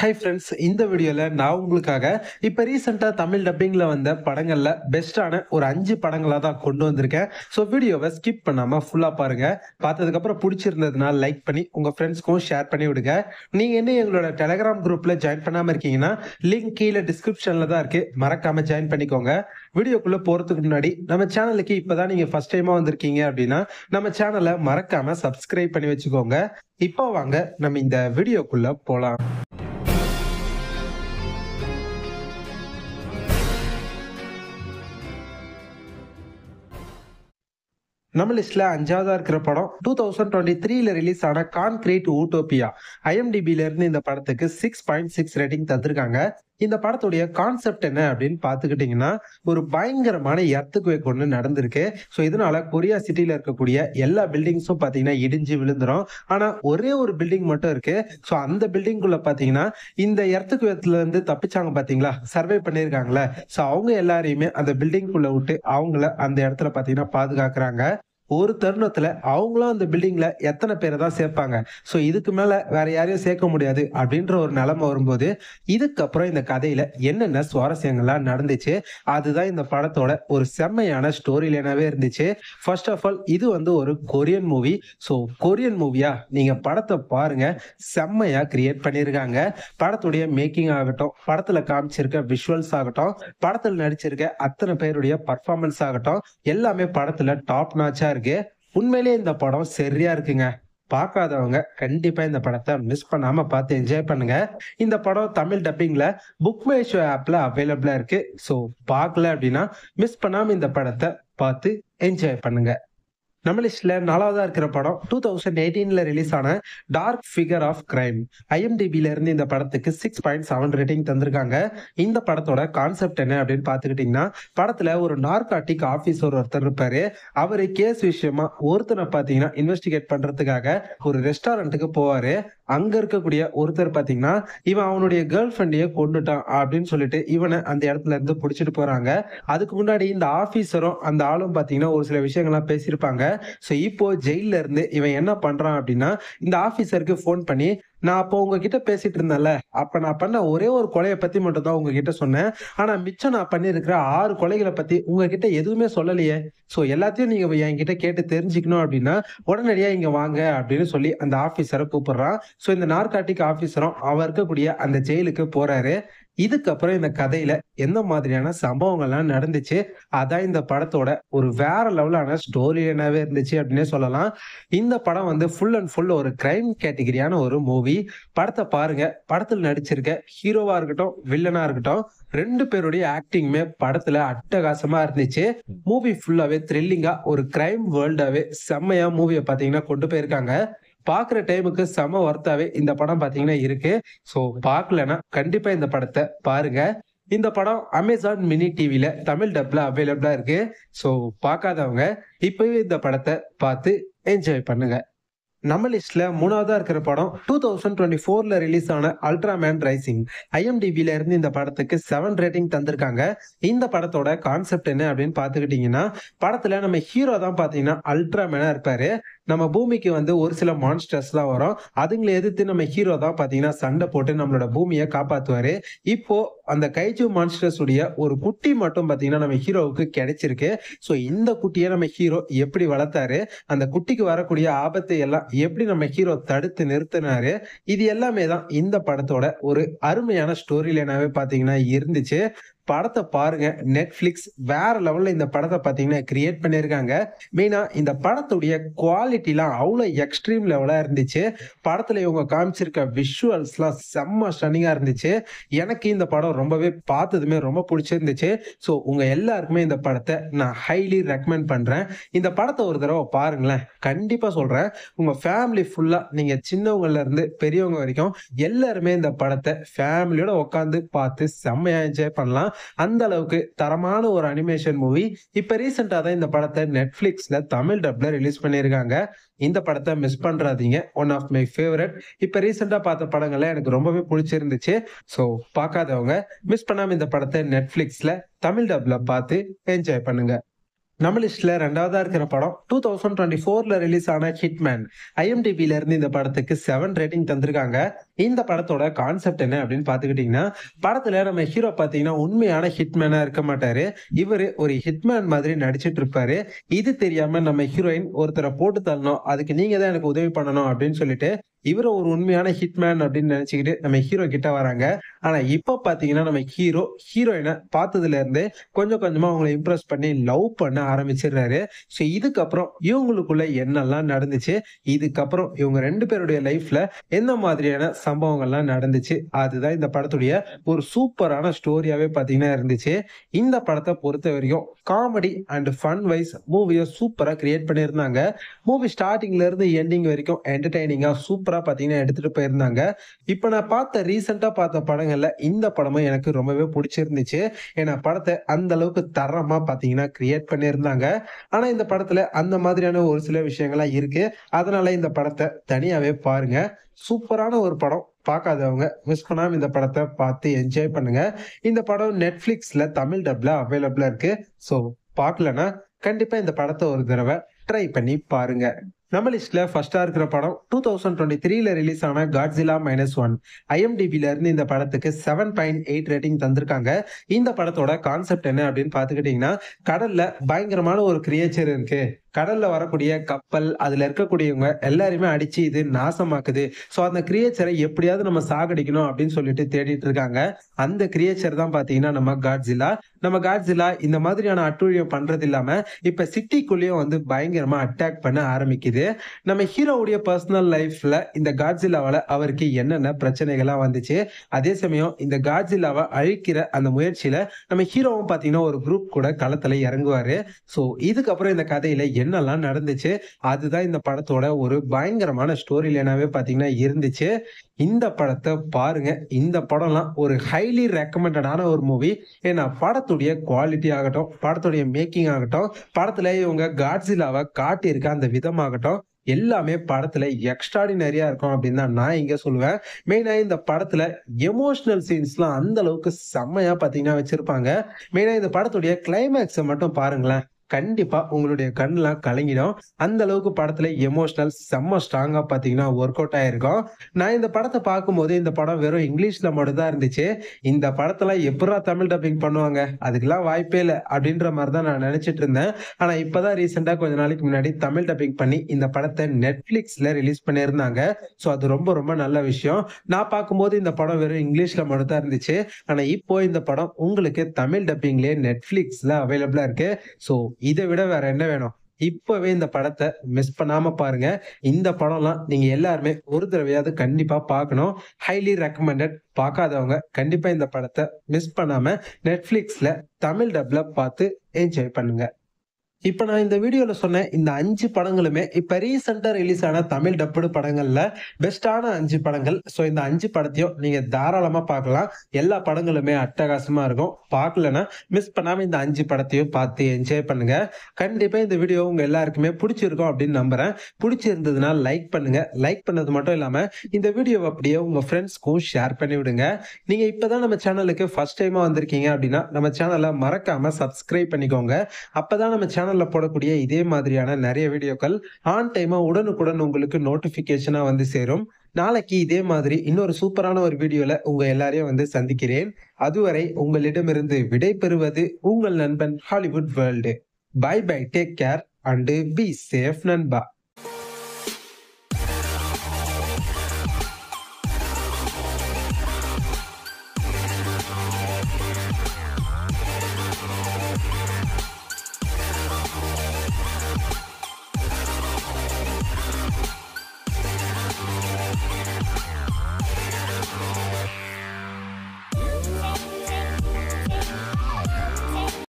hi friends இந்த வீடியோவில் நான் உங்களுக்காக இப்போ ரீசெண்டாக தமிழ் டப்பிங்கில் வந்த படங்களில் பெஸ்ட்டான ஒரு அஞ்சு படங்களாக தான் கொண்டு வந்திருக்கேன் ஸோ வீடியோவை ஸ்கிப் பண்ணாமல் ஃபுல்லாக பாருங்கள் பார்த்ததுக்கப்புறம் பிடிச்சிருந்ததுனால லைக் பண்ணி உங்கள் ஃப்ரெண்ட்ஸ்க்கும் ஷேர் பண்ணி விடுங்க நீங்கள் என்ன எங்களோட டெலகிராம் குரூப்பில் ஜாயின் பண்ணாமல் இருக்கீங்கன்னா லிங்க் கீழே டிஸ்கிரிப்ஷனில் தான் இருக்குது மறக்காமல் ஜாயின் பண்ணிக்கோங்க வீடியோக்குள்ளே போகிறதுக்கு முன்னாடி நம்ம சேனலுக்கு இப்போ தான் நீங்கள் ஃபஸ்ட் டைமாக வந்திருக்கீங்க அப்படின்னா நம்ம சேனலை மறக்காமல் சப்ஸ்கிரைப் பண்ணி வச்சுக்கோங்க இப்போ வாங்க நம்ம இந்த வீடியோக்குள்ளே போகலாம் நம்ம லிஸ்ட்ல அஞ்சாவதா இருக்கிற படம் டூ தௌசண்ட் டுவெண்ட்டி த்ரீல ரிலீஸ் ஆன கான்கிரீட் ஊட்டோபியா ஐஎம்டிபில இருந்து இந்த படத்துக்கு சிக்ஸ் பாயிண்ட் சிக்ஸ் ரேட்டிங் தந்திருக்காங்க இந்த படத்துடைய கான்செப்ட் என்ன அப்படின்னு பார்த்துக்கிட்டிங்கன்னா ஒரு பயங்கரமான எர்த்துக்குவேக் ஒன்று நடந்திருக்கு ஸோ இதனால கொரியா சிட்டியில் இருக்கக்கூடிய எல்லா பில்டிங்ஸும் பார்த்தீங்கன்னா இடிஞ்சு விழுந்துரும் ஆனால் ஒரே ஒரு பில்டிங் மட்டும் இருக்கு ஸோ அந்த பில்டிங்குள்ள பார்த்தீங்கன்னா இந்த இருந்து தப்பிச்சாங்க பார்த்தீங்களா சர்வே பண்ணியிருக்காங்களே ஸோ அவங்க எல்லாரையுமே அந்த பில்டிங்குள்ள விட்டு அவங்கள அந்த இடத்துல பார்த்தீங்கன்னா பாதுகாக்கிறாங்க ஒரு தருணத்தில் அவங்களும் அந்த பில்டிங்கில் எத்தனை பேரை தான் சேர்ப்பாங்க ஸோ இதுக்கு மேலே வேற யாரையும் சேர்க்க முடியாது அப்படின்ற ஒரு நிலைமை வரும்போது இதுக்கப்புறம் இந்த கதையில் என்னென்ன சுவாரஸ்யங்கள்லாம் நடந்துச்சு அதுதான் இந்த படத்தோட ஒரு செம்மையான ஸ்டோரி லைனாவே இருந்துச்சு ஃபர்ஸ்ட் ஆஃப் ஆல் இது வந்து ஒரு கொரியன் மூவி ஸோ கொரியன் மூவியா நீங்கள் படத்தை பாருங்க செம்மையாக கிரியேட் பண்ணியிருக்காங்க படத்துடைய மேக்கிங் ஆகட்டும் படத்தில் காமிச்சிருக்க விஷுவல்ஸ் ஆகட்டும் படத்தில் நடிச்சிருக்க அத்தனை பேருடைய பர்ஃபார்மன்ஸ் ஆகட்டும் எல்லாமே படத்தில் டாப் நாச்சா இருக்கு உண்மையிலேயே இந்த படம் சரியா இருக்குங்க பார்க்காதவங்க கண்டிப்பா இந்த படத்தை மிஸ் பண்ணாம பார்த்து என்ஜாய் பண்ணுங்க இந்த படம் தமிழ் டப்பிங்ல புக் மை ஆப்ல அவைலபிளா இருக்கு ஸோ பார்க்கல அப்படின்னா மிஸ் பண்ணாம இந்த படத்தை பார்த்து என்ஜாய் பண்ணுங்க நம்ம லிஸ்ட்ல நாலாவதா இருக்கிற படம் டூ தௌசண்ட் எயிட்டீன்ல ரிலீஸ் ஆன டார்க் ஃபிகர் ஆஃப் கிரைம் ஐஎம்டிபில இருந்து இந்த படத்துக்கு சிக்ஸ் பாயிண்ட் செவன் ரேட்டிங் தந்திருக்காங்க இந்த படத்தோட கான்செப்ட் என்ன அப்படின்னு பாத்துக்கிட்டீங்கன்னா படத்துல ஒரு நார்காட்டிக் ஆபீசர் ஒருத்தர் இருப்பாரு அவரு கேஸ் விஷயமா ஒருத்தனை பாத்தீங்கன்னா இன்வெஸ்டிகேட் பண்றதுக்காக ஒரு ரெஸ்டாரண்ட்டுக்கு போவாரு அங்க இருக்கக்கூடிய ஒருத்தர் பாத்தீங்கன்னா இவன் அவனுடைய கேர்ள் ஃப்ரெண்டையே கொண்டுட்டான் அப்படின்னு சொல்லிட்டு இவனை அந்த இடத்துல இருந்து பிடிச்சிட்டு போறாங்க அதுக்கு முன்னாடி இந்த ஆபீசரும் அந்த ஆளும் பாத்தீங்கன்னா ஒரு சில விஷயங்கள்லாம் பேசியிருப்பாங்க ஸோ இப்போ ஜெயில இருந்து இவன் என்ன பண்றான் அப்படின்னா இந்த ஆபீசருக்கு ஃபோன் பண்ணி நான் அப்போ உங்ககிட்ட பேசிட்டு இருந்தேன்ல அப்ப நான் பண்ண ஒரே ஒரு கொலையை பத்தி மட்டும் தான் உங்ககிட்ட சொன்னேன் ஆனா மிச்சம் நான் பண்ணிருக்கிற ஆறு கொலைகளை பத்தி உங்ககிட்ட எதுவுமே சொல்லலையே சோ எல்லாத்தையும் நீங்க என்கிட்ட கேட்டு தெரிஞ்சுக்கணும் அப்படின்னா உடனடியா இங்க வாங்க அப்படின்னு சொல்லி அந்த ஆபீசரை கூப்பிடுறான் சோ இந்த நார்காட்டிக் ஆபீசரும் அவர் இருக்கக்கூடிய அந்த ஜெயிலுக்கு போறாரு இதுக்கப்புறம் இந்த கதையில எந்த மாதிரியான சம்பவங்கள்லாம் நடந்துச்சு அதான் இந்த படத்தோட ஒரு வேற லெவலான ஸ்டோரி என்னவே இருந்துச்சு அப்படின்னே சொல்லலாம் இந்த படம் வந்து ஃபுல் அண்ட் ஃபுல் ஒரு கிரைம் கேட்டகிரியான ஒரு மூவி படத்தை பாருங்க படத்தில் நடிச்சிருக்க ஹீரோவா இருக்கட்டும் வில்லனா இருக்கட்டும் ரெண்டு பேருடைய ஆக்டிங்குமே படத்துல அட்டகாசமா இருந்துச்சு மூவி ஃபுல்லாவே த்ரில்லிங்கா ஒரு கிரைம் வேர்ல்டாவே செம்மையா மூவியை பாத்தீங்கன்னா கொண்டு போயிருக்காங்க பார்க்குற டைமுக்கு செம ஒர்த்தாவே இந்த படம் பார்த்தீங்கன்னா இருக்கு ஸோ பார்க்கலன்னா கண்டிப்பாக இந்த படத்தை பாருங்க இந்த படம் அமேசான் மினி டிவில தமிழ் டப்ல அவைலபிளா இருக்கு ஸோ பார்க்காதவங்க இப்பவே இந்த படத்தை பார்த்து என்ஜாய் பண்ணுங்க நம்ம லிஸ்ட்ல மூணாவதா இருக்கிற படம் டூ தௌசண்ட் டுவெண்ட்டி ஃபோர்ல ரிலீஸ் ஆன அல்ட்ராமேன் ரைசிங் ஐஎம்டிபில இருந்து இந்த படத்துக்கு செவன் ரேட்டிங் தந்திருக்காங்க இந்த படத்தோட கான்செப்ட் என்ன அப்படின்னு பாத்துக்கிட்டீங்கன்னா படத்துல நம்ம ஹீரோ தான் பாத்தீங்கன்னா மேனா இருப்பாரு நம்ம பூமிக்கு வந்து ஒரு சில மான்ஸ்டர்ஸ் தான் வரும் அதுங்களை எதிர்த்து நம்ம ஹீரோ தான் பார்த்தீங்கன்னா சண்டை போட்டு நம்மளோட பூமியை காப்பாற்றுவார் இப்போ அந்த கைஜு மான்ஸ்டர்ஸ் உடைய ஒரு குட்டி மட்டும் பார்த்தீங்கன்னா நம்ம ஹீரோவுக்கு கிடைச்சிருக்கு ஸோ இந்த குட்டியை நம்ம ஹீரோ எப்படி வளர்த்தாரு அந்த குட்டிக்கு வரக்கூடிய ஆபத்தை எல்லாம் எப்படி நம்ம ஹீரோ தடுத்து நிறுத்தினாரு இது எல்லாமே தான் இந்த படத்தோட ஒரு அருமையான ஸ்டோரி லைனாவே பாத்தீங்கன்னா இருந்துச்சு படத்தை பாருங்க நெட்ஃபிளிக்ஸ் வேற லெவல்ல இந்த படத்தை பாத்தீங்கன்னா கிரியேட் பண்ணியிருக்காங்க மெயினா இந்த படத்துடைய குவாலிட்டிலாம் அவ்வளோ எக்ஸ்ட்ரீம் லெவலா இருந்துச்சு படத்துல இவங்க காமிச்சிருக்க விஷுவல்ஸ்லாம் செம்ம ஸ்டனிங்கா இருந்துச்சு எனக்கு இந்த படம் ரொம்பவே பார்த்ததுமே ரொம்ப பிடிச்சிருந்துச்சு ஸோ உங்கள் எல்லாருக்குமே இந்த படத்தை நான் ஹைலி ரெக்கமெண்ட் பண்ணுறேன் இந்த படத்தை ஒரு தடவை பாருங்களேன் கண்டிப்பாக சொல்கிறேன் உங்கள் ஃபேமிலி ஃபுல்லாக நீங்கள் சின்னவங்கள்லேருந்து பெரியவங்க வரைக்கும் எல்லாருமே இந்த படத்தை ஃபேமிலியோட உட்காந்து பார்த்து செம்மையாக என்ஜாய் பண்ணலாம் அந்த அளவுக்கு தரமான ஒரு அனிமேஷன் மூவி இப்போ ரீசெண்டாக தான் இந்த படத்தை நெட்ஃப்ளிக்ஸில் தமிழ் டப்பில் ரிலீஸ் பண்ணியிருக்காங்க இந்த படத்தை மிஸ் பண்ணுறாதீங்க ஒன் ஆஃப் மை ஃபேவரட் இப்போ ரீசெண்டா பார்த்த படங்கள்லாம் எனக்கு ரொம்பவே பிடிச்சிருந்துச்சு ஸோ பார்க்காதவங்க மிஸ் பண்ணாமல் இந்த படத்தை நெட்ஃப்ளிக்ஸில் தமிழ் டப்ல பார்த்து என்ஜாய் பண்ணுங்கள் நம்ம லிஸ்ட்ல ரெண்டாவதா இருக்கிற படம் டூ தௌசண்ட் டுவெண்ட்டி ஃபோர்ல ரிலீஸ் ஆன ஹிட்மேன் ஐஎம்டிபில இருந்து இந்த படத்துக்கு செவன் ரேட்டிங் தந்திருக்காங்க இந்த படத்தோட கான்செப்ட் என்ன அப்படின்னு பாத்துக்கிட்டீங்கன்னா படத்துல நம்ம ஹீரோ பாத்தீங்கன்னா உண்மையான ஹிட்மேனா இருக்க மாட்டாரு இவரு ஒரு ஹிட்மேன் மாதிரி நடிச்சிட்டு இருப்பாரு இது தெரியாம நம்ம ஹீரோயின் ஒருத்தரை போட்டு தரணும் அதுக்கு நீங்க தான் எனக்கு உதவி பண்ணணும் அப்படின்னு சொல்லிட்டு இவர ஒரு உண்மையான ஹிட்மேன் அப்படின்னு நினைச்சுக்கிட்டு நம்ம ஹீரோ கிட்ட வராங்க ஆனா இப்ப பாத்தீங்கன்னா நம்ம ஹீரோ ஹீரோயினை பார்த்ததுல இருந்து கொஞ்சம் கொஞ்சமா அவங்களை இம்ப்ரெஸ் பண்ணி லவ் பண்ண ஆரம்பிச்சிடுறாரு ஸோ இதுக்கப்புறம் இவங்களுக்குள்ள என்னெல்லாம் நடந்துச்சு இதுக்கப்புறம் இவங்க ரெண்டு பேருடைய லைஃப்ல எந்த மாதிரியான சம்பவங்கள்லாம் நடந்துச்சு அதுதான் இந்த படத்துடைய ஒரு சூப்பரான ஸ்டோரியாவே பாத்தீங்கன்னா இருந்துச்சு இந்த படத்தை பொறுத்த வரைக்கும் காமெடி அண்ட் ஃபன் வைஸ் மூவியை சூப்பரா கிரியேட் பண்ணியிருந்தாங்க மூவி ஸ்டார்டிங்ல இருந்து எண்டிங் வரைக்கும் என்டர்டைனிங்கா சூப்பரா பார்த்தீங்கன்னா எடுத்துகிட்டு போயிருந்தாங்க இப்போ நான் பார்த்த ரீசெண்டாக பார்த்த படங்களில் இந்த படமும் எனக்கு ரொம்பவே பிடிச்சிருந்துச்சு ஏன்னா படத்தை அந்த அளவுக்கு தரமாக பார்த்தீங்கன்னா கிரியேட் பண்ணியிருந்தாங்க ஆனால் இந்த படத்தில் அந்த மாதிரியான ஒரு சில விஷயங்கள்லாம் இருக்குது அதனால் இந்த படத்தை தனியாகவே பாருங்க சூப்பரான ஒரு படம் பார்க்காதவங்க மிஸ் பண்ணாமல் இந்த படத்தை பார்த்து என்ஜாய் பண்ணுங்க இந்த படம் நெட்ஃப்ளிக்ஸில் தமிழ் டப்பில் அவைலபிளாக இருக்குது ஸோ பார்க்கலன்னா கண்டிப்பாக இந்த படத்தை ஒரு தடவை ட்ரை பண்ணி பாருங்க நம்ம லிஸ்ட்ல ஃபர்ஸ்டா இருக்கிற படம் டூ தௌசண்ட் டுவெண்ட்டி த்ரீல ரிலீஸ் ஆன காட்ஸிலா மைனஸ் ஒன் ஐஎம்டிபில இருந்து இந்த படத்துக்கு செவன் பாயிண்ட் எயிட் ரேட்டிங் தந்திருக்காங்க இந்த படத்தோட கான்செப்ட் என்ன அப்படின்னு பாத்துக்கிட்டீங்கன்னா கடல்ல பயங்கரமான ஒரு கிரியேச்சர் இருக்கு கடல்ல வரக்கூடிய கப்பல் அதுல இருக்கக்கூடியவங்க எல்லாருமே அடிச்சு இது நாசமாக்குது ஸோ அந்த கிரியேச்சரை எப்படியாவது நம்ம சாகடிக்கணும் அப்படின்னு சொல்லிட்டு தேடிட்டு இருக்காங்க அந்த கிரியேச்சர் தான் பாத்தீங்கன்னா நம்ம காட்ஸிலா நம்ம காட்ஸிலா இந்த மாதிரியான அட்டுழியம் பண்றது இல்லாம இப்ப சிட்டிக்குள்ளேயும் வந்து பயங்கர பயங்கரமா அட்டாக் பண்ண ஆரம்பிக்குது நம்ம ஹீரோவுடைய பர்சனல் லைஃப்ல இந்த காட்ஜிலாவில் அவருக்கு என்னென்ன பிரச்சனைகள்லாம் வந்துச்சு அதே சமயம் இந்த காட்ஜிலாவை அழிக்கிற அந்த முயற்சியில நம்ம ஹீரோவும் பாத்தீங்கன்னா ஒரு குரூப் கூட களத்துல இறங்குவாரு ஸோ இதுக்கப்புறம் இந்த கதையில என்னெல்லாம் நடந்துச்சு அதுதான் இந்த படத்தோட ஒரு பயங்கரமான ஸ்டோரி லைனாவே பாத்தீங்கன்னா இருந்துச்சு இந்த படத்தை பாருங்க இந்த படம்லாம் ஒரு ஹைலி ரெக்கமெண்டடான ஒரு மூவி ஏன்னா படத்துடைய குவாலிட்டி ஆகட்டும் படத்துடைய மேக்கிங் ஆகட்டும் படத்துல இவங்க காட்ஸிலாவை காட்டியிருக்க அந்த விதமாகட்டும் எல்லாமே படத்துல எக்ஸ்ட்ராடினரியா இருக்கும் அப்படின்னு தான் நான் இங்க சொல்லுவேன் மெயினா இந்த படத்துல எமோஷனல் சீன்ஸ் எல்லாம் அந்த அளவுக்கு செம்மையா பாத்தீங்கன்னா வச்சிருப்பாங்க மெயினா இந்த படத்துடைய கிளைமேக்ஸை மட்டும் பாருங்களேன் கண்டிப்பாக உங்களுடைய கண்ணெலாம் கலங்கிடும் அந்த அளவுக்கு படத்தில் எமோஷனல் செம்ம ஸ்ட்ராங்காக பார்த்தீங்கன்னா ஒர்க் அவுட் ஆகிருக்கும் நான் இந்த படத்தை பார்க்கும்போது இந்த படம் வெறும் இங்கிலீஷில் மட்டும்தான் இருந்துச்சு இந்த படத்துல எப்படா தமிழ் டப்பிங் பண்ணுவாங்க அதுக்கெல்லாம் வாய்ப்பே இல்லை அப்படின்ற மாதிரி தான் நான் நினச்சிட்டு இருந்தேன் ஆனால் இப்போ தான் ரீசெண்டாக கொஞ்ச நாளைக்கு முன்னாடி தமிழ் டப்பிங் பண்ணி இந்த படத்தை நெட்ஃப்ளிக்ஸில் ரிலீஸ் பண்ணியிருந்தாங்க ஸோ அது ரொம்ப ரொம்ப நல்ல விஷயம் நான் பார்க்கும்போது இந்த படம் வெறும் இங்கிலீஷில் மட்டும்தான் இருந்துச்சு ஆனால் இப்போ இந்த படம் உங்களுக்கு தமிழ் டப்பிங்லேயே நெட்ஃப்ளிக்ஸில் அவைலபிளாக இருக்குது ஸோ இதை விட வேற என்ன வேணும் இப்பவே இந்த படத்தை மிஸ் பண்ணாம பாருங்க இந்த படம்லாம் நீங்க எல்லாருமே ஒரு தடவையாவது கண்டிப்பா பார்க்கணும் ஹைலி ரெக்கமெண்டட் பார்க்காதவங்க கண்டிப்பா இந்த படத்தை மிஸ் பண்ணாம நெட்ஃபிளிக்ஸ்ல தமிழ் டப்ல பார்த்து என்ஜாய் பண்ணுங்க இப்போ நான் இந்த வீடியோவில் சொன்ன இந்த அஞ்சு படங்களுமே இப்போ ரீசெண்டாக ரிலீஸ் ஆன தமிழ் டப்புடு படங்களில் பெஸ்ட்டான அஞ்சு படங்கள் ஸோ இந்த அஞ்சு படத்தையும் நீங்கள் தாராளமாக பார்க்கலாம் எல்லா படங்களுமே அட்டகாசமாக இருக்கும் பார்க்கலனா மிஸ் பண்ணாமல் இந்த அஞ்சு படத்தையும் பார்த்து என்ஜாய் பண்ணுங்கள் கண்டிப்பாக இந்த வீடியோ உங்கள் எல்லாருக்குமே பிடிச்சிருக்கும் அப்படின்னு நம்புகிறேன் பிடிச்சிருந்ததுன்னா லைக் பண்ணுங்கள் லைக் பண்ணது மட்டும் இல்லாமல் இந்த வீடியோவை அப்படியே உங்கள் ஃப்ரெண்ட்ஸ்க்கும் ஷேர் பண்ணி விடுங்க நீங்கள் இப்போ தான் நம்ம சேனலுக்கு ஃபஸ்ட் டைமாக வந்திருக்கீங்க அப்படின்னா நம்ம சேனலை மறக்காமல் சப்ஸ்கிரைப் பண்ணிக்கோங்க அப்போ தான் நம்ம சேனல் சேனலில் போடக்கூடிய இதே மாதிரியான நிறைய வீடியோக்கள் ஆன் டைமாக உடனுக்குடன் உங்களுக்கு நோட்டிஃபிகேஷனாக வந்து சேரும் நாளைக்கு இதே மாதிரி இன்னொரு சூப்பரான ஒரு வீடியோவில் உங்கள் எல்லாரையும் வந்து சந்திக்கிறேன் அதுவரை உங்களிடமிருந்து விடை பெறுவது உங்கள் நண்பன் Hollywood world bye bye take care and be safe நண்பா